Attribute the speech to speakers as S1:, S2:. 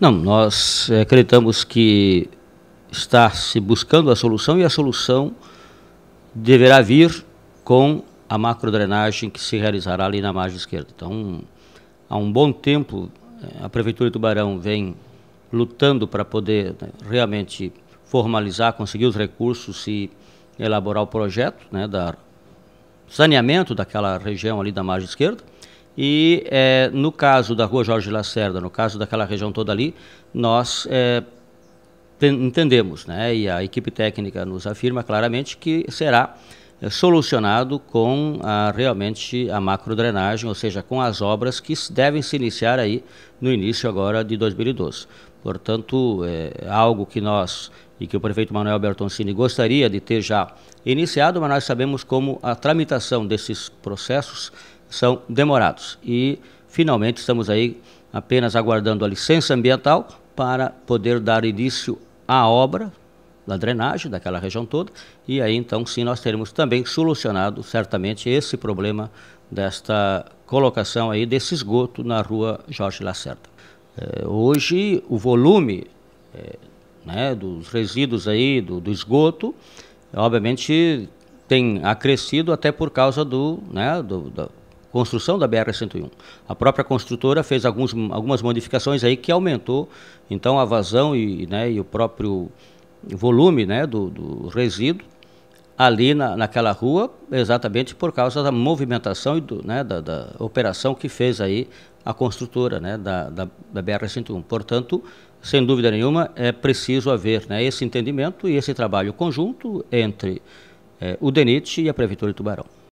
S1: Não, nós eh, acreditamos que está se buscando a solução e a solução deverá vir com a macrodrenagem que se realizará ali na margem esquerda. Então, há um bom tempo, eh, a Prefeitura de Tubarão vem lutando para poder né, realmente formalizar, conseguir os recursos e elaborar o projeto né, da saneamento daquela região ali da margem esquerda. E é, no caso da Rua Jorge Lacerda, no caso daquela região toda ali, nós é, entendemos, né, e a equipe técnica nos afirma claramente que será é, solucionado com a, realmente a macrodrenagem, ou seja, com as obras que devem se iniciar aí no início agora de 2012. Portanto, é algo que nós e que o prefeito Manuel Bertoncini gostaria de ter já iniciado, mas nós sabemos como a tramitação desses processos são demorados. E finalmente estamos aí apenas aguardando a licença ambiental para poder dar início à obra da drenagem daquela região toda e aí então sim nós teremos também solucionado certamente esse problema desta colocação aí desse esgoto na rua Jorge Lacerda. É, hoje o volume é, né, dos resíduos aí do, do esgoto obviamente tem acrescido até por causa do, né, do, do construção da BR-101. A própria construtora fez alguns, algumas modificações aí que aumentou, então, a vazão e, né, e o próprio volume né, do, do resíduo ali na, naquela rua, exatamente por causa da movimentação e do, né, da, da, operação que fez aí a construtora né, da, da, da BR-101. Portanto, sem dúvida nenhuma, é preciso haver né, esse entendimento e esse trabalho conjunto entre é, o DENIT e a Prefeitura de Tubarão.